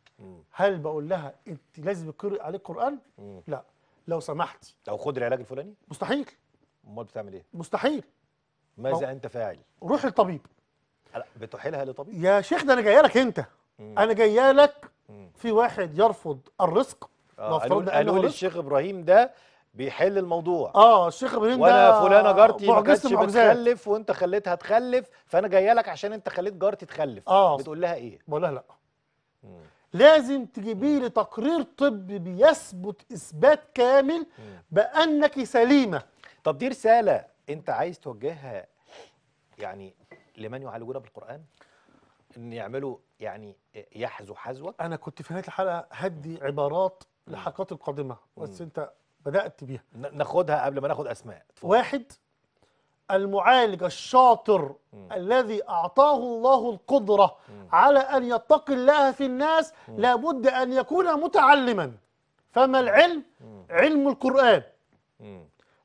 هل بقول لها انت لازم تقري عليك قران مم. لا لو سمحتي او خد العلاج الفلاني مستحيل امال بتعمل ايه مستحيل ماذا انت فاعل روح للطبيب بتحيلها لطبيب يا شيخ ده انا جايه لك انت مم. انا جايه لك في واحد يرفض الرزق آه قالوا قالوا لي الشيخ ابراهيم ده بيحل الموضوع اه الشيخ ابراهيم وانا فلانه جارتي ما كانتش بتخلف وانت خليتها تخلف فانا جايه لك عشان انت خليت جارتي تخلف آه بتقول لها ايه بقول لها لا مم. لازم تجيبي لي تقرير طبي بيثبت اثبات كامل مم. بانك سليمه طب دي رساله انت عايز توجهها يعني لمن يعالجونا بالقران ان يعملوا يعني يحذو حذوه انا كنت في نهايه الحلقه هدي عبارات لحلقات القادمه بس انت بدات بيها ناخدها قبل ما ناخد اسماء اتفضل. واحد المعالج الشاطر م. الذي أعطاه الله القدرة م. على أن يتقي الله في الناس م. لابد أن يكون متعلما فما العلم؟ م. علم القرآن م.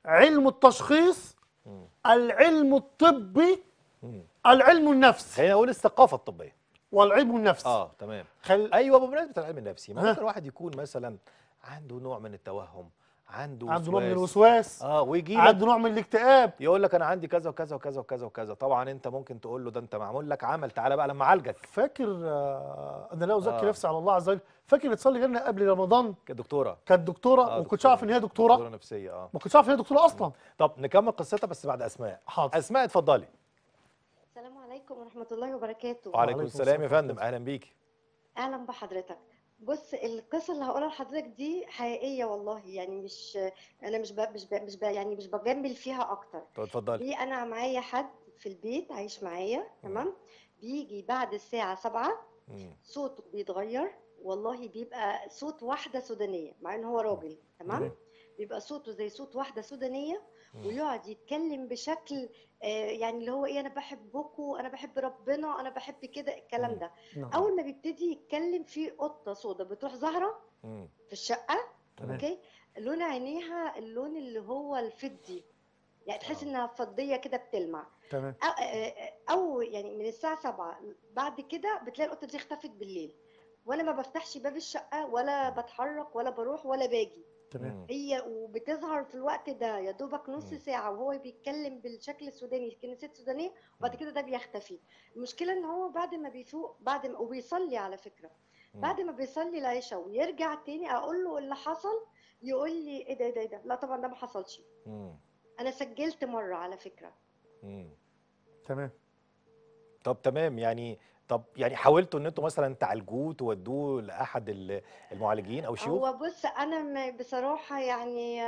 علم التشخيص م. العلم الطبي م. العلم النفس هنا نقول الثقافة الطبية والعلم النفس اه تمام خل... ايوه بمناسبه العلم النفسي ممكن واحد يكون مثلا عنده نوع من التوهم عنده وسواس عنده نوع من الوسواس اه ويجي عنده نوع من الاكتئاب يقول لك انا عندي كذا وكذا وكذا وكذا وكذا طبعا انت ممكن تقول له ده انت معمول لك عمل تعالى بقى لما اعالجك فاكر آه انا لا ازكي آه. نفسي على الله عز وجل فاكر اتصال تصلي جالنا قبل رمضان كانت دكتوره كانت دكتوره آه وما كنتش اعرف ان هي دكتوره دكتوره نفسيه اه ما كنتش اعرف ان هي دكتوره اصلا طب نكمل قصتها بس بعد اسماء حاضر اسماء اتفضلي السلام عليكم ورحمه الله وبركاته وعليكم السلام يا فندم اهلا بيكي اهلا بحضرتك بص القصه اللي هقولها لحضرتك دي حقيقيه والله يعني مش انا مش بقى مش بقى مش بقى يعني مش بجمل فيها اكتر طب اتفضلي دي انا معايا حد في البيت عايش معايا تمام بيجي بعد الساعه 7 صوته بيتغير والله بيبقى صوت واحده سودانيه مع ان هو راجل تمام بيبقى صوته زي صوت واحده سودانيه ويقعد يتكلم بشكل آه، يعني اللي هو ايه انا بحبكم انا بحب ربنا انا بحب كده الكلام ده نعم. اول ما بيبتدي يتكلم في قطه سودا بتروح زهره في الشقه تمام. اوكي لون عينيها اللون اللي هو الفضي يعني تحس آه. انها فضيه كده بتلمع تمام أو, آه، او يعني من الساعه 7 بعد كده بتلاقي القطه دي اختفت بالليل وانا ما بفتحش باب الشقه ولا بتحرك ولا بروح ولا باجي تمام هي وبتظهر في الوقت ده يا دوبك نص مم. ساعه وهو بيتكلم بالشكل السوداني ست سودانيه وبعد كده ده بيختفي المشكله ان هو بعد ما بيفوق بعد ما وبيصلي على فكره مم. بعد ما بيصلي العشاء ويرجع تاني اقول له اللي حصل يقول لي ايه ده ايه ده ايه ده لا طبعا ده ما حصلش مم. انا سجلت مره على فكره مم. تمام طب تمام يعني طب يعني حاولتوا ان انتوا مثلا تعالجوه تودوه لاحد المعالجين او شيوخ؟ هو بص انا بصراحه يعني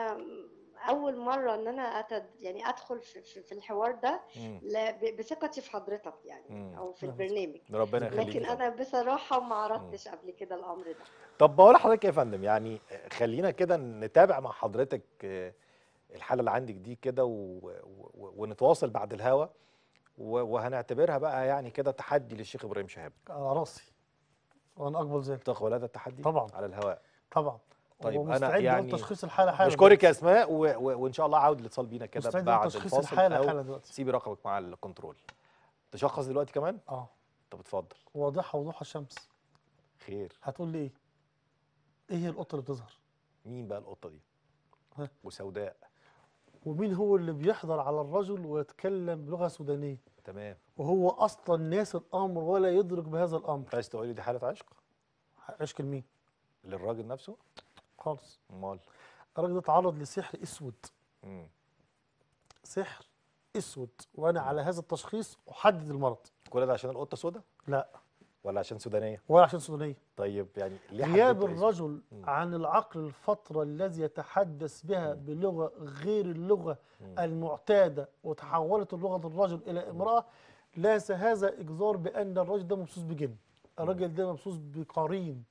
اول مره ان انا أتد يعني ادخل في, في الحوار ده بثقتي في حضرتك يعني مم. او في البرنامج ربنا يخليك لكن انا بصراحه ما عرضتش قبل كده الامر ده طب بقول لحضرتك إيه يا فندم يعني خلينا كده نتابع مع حضرتك آه، الحاله اللي عندك دي كده ونتواصل بعد الهوا وهنعتبرها بقى يعني كده تحدي للشيخ ابراهيم شهاب على آه، راسي وانا اقبل ذلك تقبل هذا التحدي طبعا على الهواء طبعا طيب انا يعني تشخيص الحاله حالا بشكرك يا اسماء و... و... وان شاء الله عاود الاتصال بينا كده بعد الفاصل الحاله حالا دلوقتي سيبي رقمك مع الكنترول تشخص دلوقتي كمان اه طب اتفضل واضحه وضوح الشمس خير هتقول لي ايه ايه هي القطه اللي بتظهر مين بقى القطه دي وسوداء ومين هو اللي بيحضر على الرجل ويتكلم بلغه سودانيه تمام وهو اصلا ناس الامر ولا يدرك بهذا الامر عايز لي دي حاله عشق عشق لمين للراجل نفسه خالص امال الراجل ده اتعرض لسحر اسود امم سحر اسود وانا على هذا التشخيص احدد المرض كل ده عشان القطه سوداء لا ولا عشان سودانيه ولا عشان سودانيه طيب يعني ليه غياب إيه؟ الرجل م. عن العقل الفتره الذي يتحدث بها م. بلغه غير اللغه م. المعتاده وتحولت اللغه الرجل الى امراه ليس هذا اجذار بان الرجل ده مبسوط بجن الرجل ده مبسوط بقرين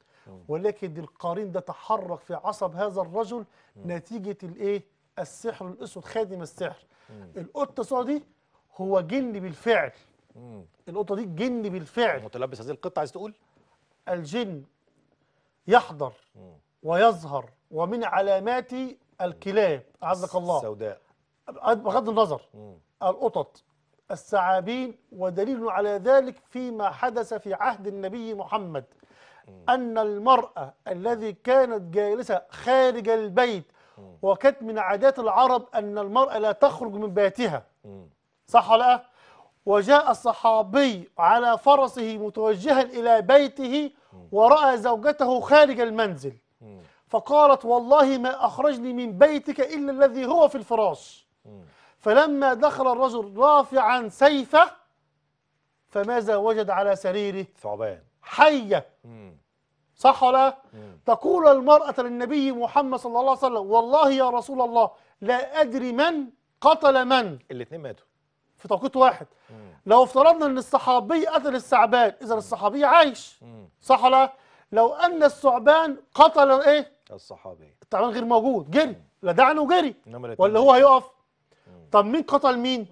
ولكن القرين ده تحرك في عصب هذا الرجل نتيجه الايه السحر الاسود خادم السحر القطه سعدي هو جن بالفعل مم. النقطه دي الجن بالفعل متلبس هذه القطه عايز تقول الجن يحضر مم. ويظهر ومن علامات الكلاب اعزك الله السوداء بغض النظر مم. القطط الثعابين ودليل على ذلك فيما حدث في عهد النبي محمد مم. أن المرأة الذي كانت جالسة خارج البيت وكانت من عادات العرب أن المرأة لا تخرج من بيتها صح ولا وجاء الصحابي على فرسه متوجها إلى بيته ورأى زوجته خارج المنزل فقالت والله ما أخرجني من بيتك إلا الذي هو في الفراش فلما دخل الرجل رافعا سيفه فماذا وجد على سريره ثعبان حية صح ولا تقول المرأة للنبي محمد صلى الله عليه وسلم والله يا رسول الله لا أدري من قتل من الاثنين ماتوا في توقيت واحد لو افترضنا ان الصحابي قتل الثعبان اذا الصحابي عايش صح ولا لو ان الثعبان قتل ايه الصحابي الثعبان غير موجود جري لدعنه وجري ولا هو هيقف طب مين قتل مين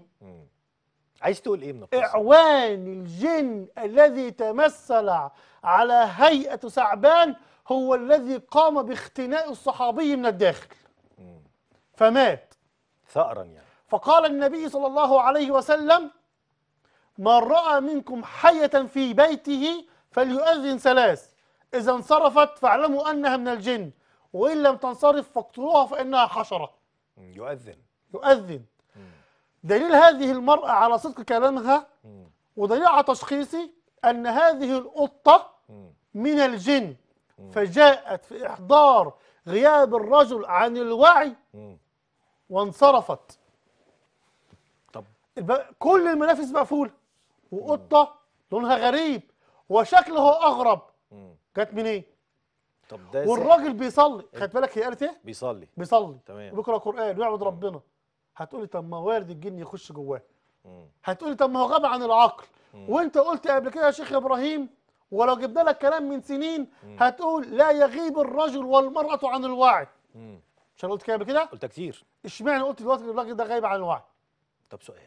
عايز تقول ايه من اعوان الجن الذي تمثل على هيئه ثعبان هو الذي قام باختناء الصحابي من الداخل فمات ثأرا يعني فقال النبي صلى الله عليه وسلم من رأى منكم حية في بيته فليؤذن ثلاث إذا انصرفت فاعلموا أنها من الجن وإن لم تنصرف فاقتلوها فإنها حشرة يؤذن يؤذن دليل هذه المرأة على صدق كلامها ودليل على تشخيصي أن هذه القطة من الجن فجاءت في إحضار غياب الرجل عن الوعي وانصرفت كل المنافس مقفوله وقطه لونها غريب وشكله اغرب كانت منين؟ إيه؟ طب ده والراجل بيصلي إيه؟ خد بالك هي قالت ايه؟ بيصلي بيصلي تمام وبيقرا قران ويعبد ربنا هتقولي طب ما وارد الجن يخش جواه هتقولي طب ما هو غاب عن العقل مم. وانت قلت قبل كده يا شيخ ابراهيم ولو جبنا لك كلام من سنين مم. هتقول لا يغيب الرجل والمرأة عن الوعي مش انا قلت كده قبل كده؟ قلت كتير اشمعنى قلت دلوقتي الراجل ده غايب عن الوعي؟ طب سؤال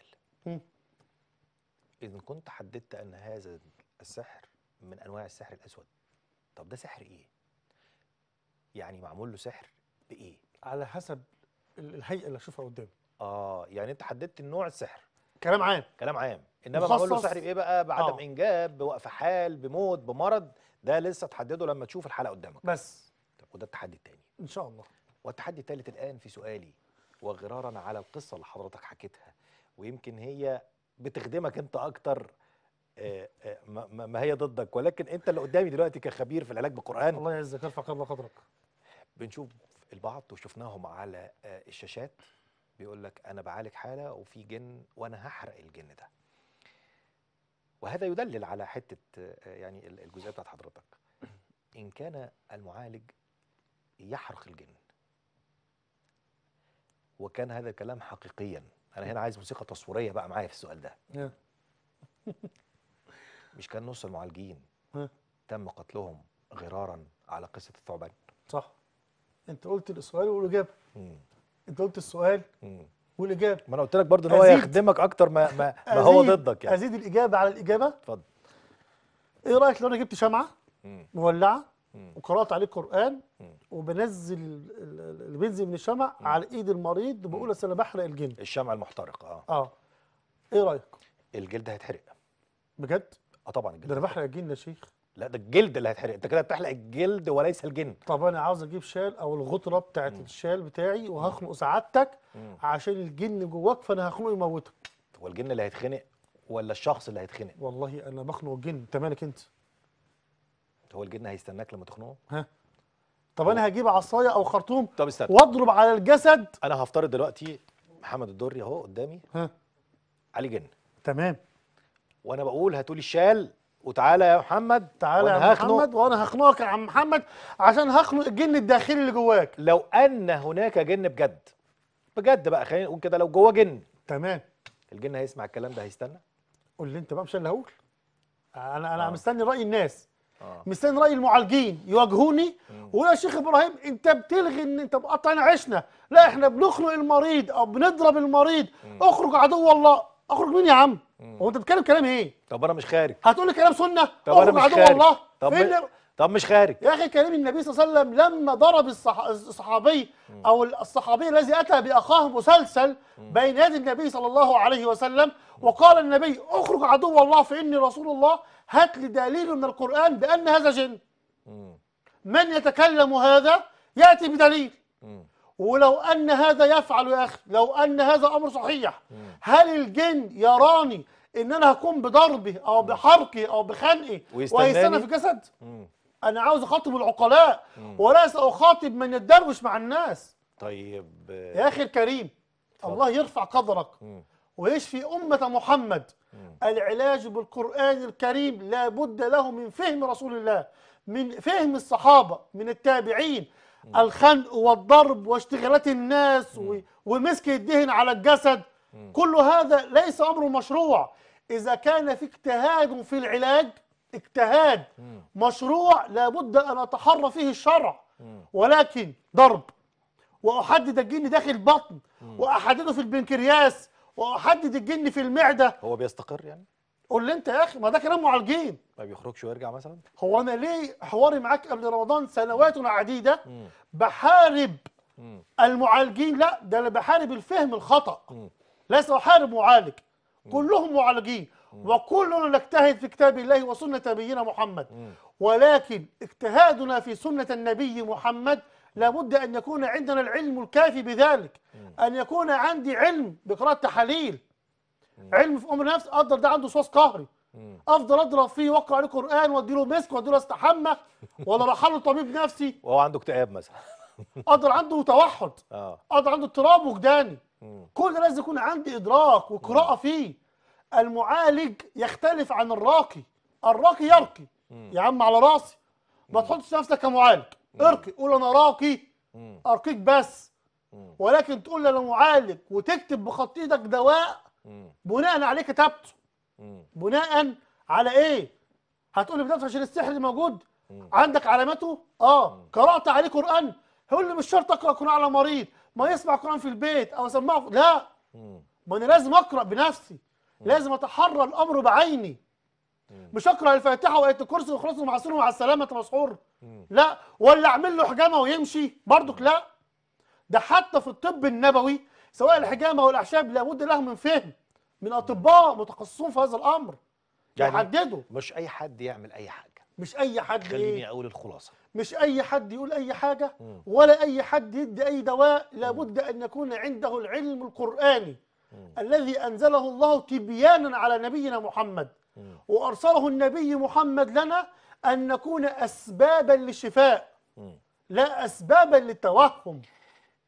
إذا كنت حددت أن هذا السحر من أنواع السحر الأسود طب ده سحر إيه؟ يعني معمول له سحر بإيه؟ على حسب الهيئة اللي أشوفها قدامي اه يعني أنت حددت النوع السحر كلام عام كلام عام انما معمول له سحر بايه بقى بعدم آه. انجاب بوقف حال بموت بمرض ده لسه تحدده لما تشوف الحلقه قدامك بس طب وده التحدي التاني ان شاء الله والتحدي التالت الان في سؤالي وغرارا على القصه اللي حضرتك حكيتها ويمكن هي بتخدمك انت اكتر آه، آه، ما هي ضدك ولكن انت اللي قدامي دلوقتي كخبير في العلاج بالقران الله يعزك يرفع قبل قدرك بنشوف البعض وشفناهم على آه، الشاشات بيقول لك انا بعالج حاله وفي جن وانا هحرق الجن ده وهذا يدلل على حته يعني الجزئيه بتاعت حضرتك ان كان المعالج يحرق الجن وكان هذا الكلام حقيقيا انا هنا عايز موسيقى تصويريه بقى معايا في السؤال ده مش كان نص المعالجين تم قتلهم غرارا على قصه الثعبان صح انت قلت السؤال والاجابه انت قلت السؤال والاجابه ما انا قلت لك برضه ان هو يخدمك اكتر ما ما, ما هو ضدك يعني ازيد الاجابه على الاجابه اتفضل ايه رايك لو انا جبت شمعه مولعه وقرات عليه قران وبنزل اللي بينزل من الشمع على ايد المريض بقول انا بحرق الجلد الشمع المحترق اه اه ايه رايك؟ الجلد هيتحرق بجد؟ اه طبعا الجلد ده انا بحرق الجلد يا شيخ لا ده الجلد اللي هيتحرق انت كده بتحرق الجلد وليس الجن طب انا عاوز اجيب شال او الغطره بتاعت الشال بتاعي وهخنق سعادتك عشان الجن جواك فانا هخنقه يموتك هو الجن اللي هيتخنق ولا الشخص اللي هيتخنق والله انا بخنق الجن انت مالك انت هو الجن هيستناك لما تخنقه ها طب انا هجيب عصايه او خرطوم طب استنى واضرب على الجسد انا هفترض دلوقتي محمد الدري اهو قدامي ها علي جن تمام وانا بقول لي الشال وتعالى يا محمد تعالى يا محمد وانا هخنقك يا عم محمد عشان هخنق الجن الداخلي اللي جواك لو ان هناك جن بجد بجد بقى خلينا نقول كده لو جواه جن تمام الجن هيسمع الكلام ده هيستنى قول لي انت بقى مش انا هقول انا انا آه. مستني راي الناس آه. مستني راي المعالجين يواجهوني ويقول يا شيخ ابراهيم انت بتلغي ان انت مقطع عيشنا لا احنا بنخنق المريض او بنضرب المريض مم. اخرج عدو الله اخرج مين يا عم هو انت بتتكلم كلام ايه طب انا مش خارج هتقول لي كلام سنه طب انا مش خارج عدو الله طب طب مش خارج يا اخي كريم النبي صلى الله عليه وسلم لما ضرب الصح... الصحابي او الصحابي الذي اتى باخاه مسلسل بين يدي النبي صلى الله عليه وسلم وقال النبي اخرج عدو الله فاني رسول الله هات لي دليل من القران بان هذا جن من يتكلم هذا ياتي بدليل ولو ان هذا يفعل يا اخي لو ان هذا امر صحيح هل الجن يراني ان انا هكون بضربه او بحركه او بخنقه ويستنى في جسد انا عاوز اخاطب العقلاء وليس اخاطب من يدروش مع الناس طيب آه، يا اخي الكريم طب. الله يرفع قدرك ويشفي أمة محمد مم. العلاج بالقرآن الكريم لا بد له من فهم رسول الله من فهم الصحابة من التابعين مم. الخنق والضرب واشتغالات الناس مم. ومسك الدهن على الجسد كل هذا ليس أمر مشروع إذا كان في اجتهاد في العلاج اجتهاد مشروع لابد أن أتحرى فيه الشرع ولكن ضرب وأحدد الجن داخل البطن وأحدده في البنكرياس وأحدد الجن في المعدة هو بيستقر يعني؟ قول لي انت يا اخي ما ده كلام معالجين ما بيخرجش ويرجع مثلا هو انا ليه حواري معاك قبل رمضان سنوات عديده بحارب المعالجين لا ده انا بحارب الفهم الخطا ليس احارب معالج كلهم معالجين وكلنا نجتهد في كتاب الله وسنة نبينا محمد ولكن اجتهادنا في سنة النبي محمد لابد أن يكون عندنا العلم الكافي بذلك أن يكون عندي علم بقراءة تحاليل علم في أمر نفس أقدر ده عنده صوص قهري افضل اضرب فيه وقع عليه قران واديله مسك واديله استحمى ولا راح له طبيب نفسي وهو عنده اكتئاب مثلا اقدر عنده توحد آه. اقدر عنده اضطراب وجداني كل ده لازم يكون عندي ادراك وقراءه فيه المعالج يختلف عن الراقي الراقي يرقي يا عم على راسي ما تحطش نفسك كمعالج ارقي قول انا راقي ارقيك بس ولكن تقول للمعالج انا معالج وتكتب بخط ايدك دواء بناء عليه كتبته بناء على ايه هتقول لي عشان السحر اللي موجود عندك علاماته اه قرات عليه قران هيقول لي مش شرط اقرا قران على مريض ما يسمع قران في البيت او اسمعه لا ما انا لازم اقرا بنفسي لازم اتحرى الامر بعيني مش اقرا الفاتحه وايه الكرسي وخلاص معصور ومع السلامه انت مسحور لا ولا اعمل له حجامه ويمشي برضك لا ده حتى في الطب النبوي سواء الحجامه والاعشاب لابد لها من فهم من اطباء متخصصون في هذا الامر يعني يحددوا مش اي حد يعمل اي حاجه مش اي حد خليني ايه؟ اقول الخلاصه مش اي حد يقول اي حاجه مم. ولا اي حد يدي اي دواء لابد ان يكون عنده العلم القراني الذي أنزله الله تبيانا على نبينا محمد وأرسله النبي محمد لنا أن نكون أسبابا للشفاء لا أسبابا للتوهم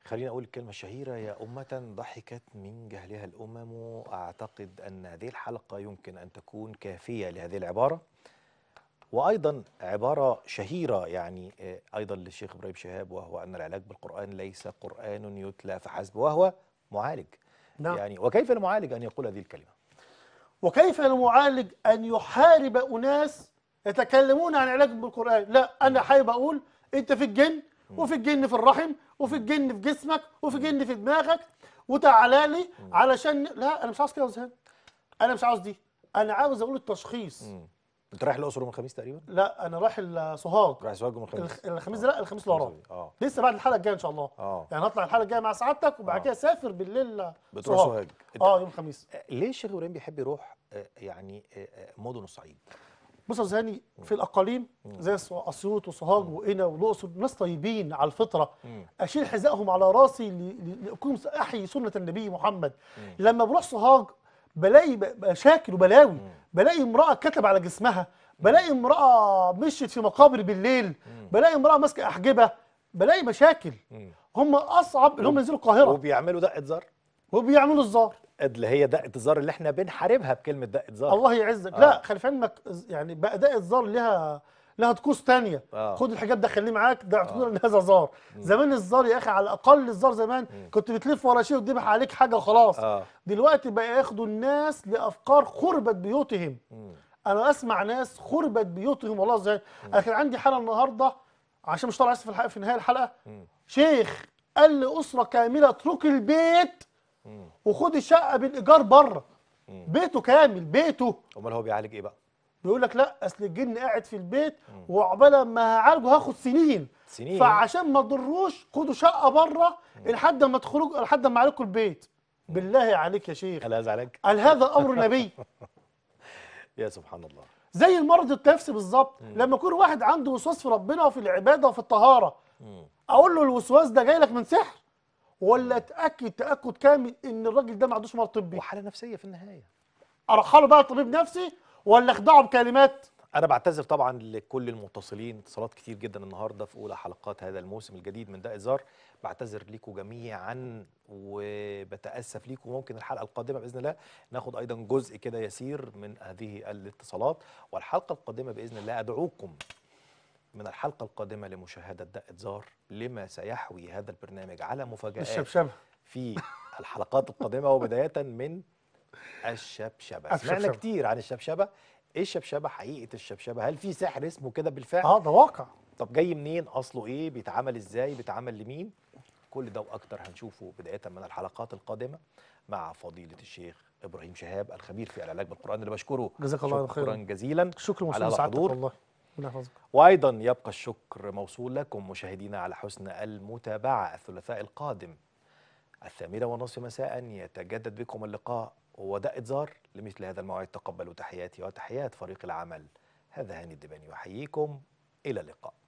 خليني أقول الكلمة الشهيرة يا أمة ضحكت من جهلها الأمم أعتقد أن هذه الحلقة يمكن أن تكون كافية لهذه العبارة وأيضا عبارة شهيرة يعني آه، أيضا للشيخ إبراهيم شهاب وهو أن العلاج بالقرآن ليس قرآن يتلى فحسب وهو معالج نعم. يعني وكيف المعالج أن يقول هذه الكلمة وكيف المعالج أن يحارب أناس يتكلمون عن علاج بالقرآن لا أنا حابب أقول أنت في الجن وفي الجن في الرحم وفي الجن في جسمك وفي الجن في دماغك وتعالى لي علشان لا أنا مش عاوز كده يا أنا مش عاوز دي أنا عاوز أقول التشخيص انت رايح الاقصر يوم الخميس تقريبا؟ لا انا رايح سوهاج رايح سوهاج يوم الخميس الخميس اه. لا الخميس اللي وراه اه لسه بعد الحلقه الجايه ان شاء الله اه يعني هطلع الحلقه الجايه مع سعادتك وبعد اه. كده اسافر بالليل بتروح سوهاج اه يوم الخميس آه، ليه الشيخ ابراهيم بيحب يروح يعني مدن الصعيد؟ بص يا في الاقاليم زي اسيوط وسوهاج وقنا والاقصر ناس طيبين على الفطره اشيل حذائهم على راسي لاكون احيي سنه النبي محمد لما بروح سوهاج بلاقي مشاكل وبلاوي بلاقي امرأة كتب على جسمها بلاقي امرأة مشيت في مقابر بالليل بلاقي امرأة ماسكة أحجبة بلاقي مشاكل هم أصعب اللي هم ينزلوا القاهرة وبيعملوا دقة زار وبيعملوا الزار اللي هي دقه زار اللي احنا بنحاربها بكلمه دقه زار الله يعزك آه. لا خلي في علمك يعني بقى دقه زار لها لها طقوس ثانيه آه. خد الحجاب ده خليه معاك ده اعتبر آه. ان هذا زار زمان الزار يا اخي على الاقل الزار زمان مم. كنت بتلف ورا شيء وتذبح عليك حاجه وخلاص آه. دلوقتي بقى ياخدوا الناس لافكار خربت بيوتهم مم. انا اسمع ناس خربت بيوتهم والله زي انا كان عندي حاله النهارده عشان مش طالع اسف في نهايه الحلقه مم. شيخ قال لاسره كامله اتركي البيت وخدي الشقه بالايجار بره بيته كامل بيته امال هو بيعالج ايه بقى بيقول لك لا اصل الجن قاعد في البيت وعقبال ما هعالجه هاخد سنين سنين فعشان ما تضروش خدوا شقه بره لحد ما تخرج لحد ما عليكم البيت بالله عليك يا شيخ هل هذا عليك؟ هل هذا امر نبي؟ يا سبحان الله زي المرض النفسي بالظبط لما يكون واحد عنده وسواس في ربنا وفي العباده وفي الطهاره اقول له الوسواس ده جاي لك من سحر ولا اتاكد تاكد كامل ان الراجل ده ما عندوش مرض طبي وحاله نفسيه في النهايه ارحله بقى طبيب نفسي ولا اخدعوا بكلمات انا بعتذر طبعا لكل المتصلين اتصالات كتير جدا النهارده في اولى حلقات هذا الموسم الجديد من ازار بعتذر لكم جميعا وبتاسف لكم ممكن الحلقه القادمه باذن الله ناخد ايضا جزء كده يسير من هذه الاتصالات والحلقه القادمه باذن الله ادعوكم من الحلقه القادمه لمشاهده ازار لما سيحوي هذا البرنامج على مفاجات في الحلقات القادمه وبدايه من الشبشبه سمعنا كتير عن الشبشبه ايه الشبشبه حقيقه الشبشبه هل في سحر اسمه كده بالفعل اه ده واقع طب جاي منين اصله ايه بيتعمل ازاي بيتعمل لمين كل ده واكتر هنشوفه بدايه من الحلقات القادمه مع فضيله الشيخ ابراهيم شهاب الخبير في العلاج بالقران اللي بشكره جزاك الله خيرا شكرا جزيلا شكرا على الحضور والله وايضا يبقى الشكر موصول لكم مشاهدينا على حسن المتابعه الثلاثاء القادم الثامنه والنصف مساء يتجدد بكم اللقاء وده إتزار لمثل هذا الموعد تقبلوا تحياتي وتحيات فريق العمل هذا هاني الدباني يحييكم إلى اللقاء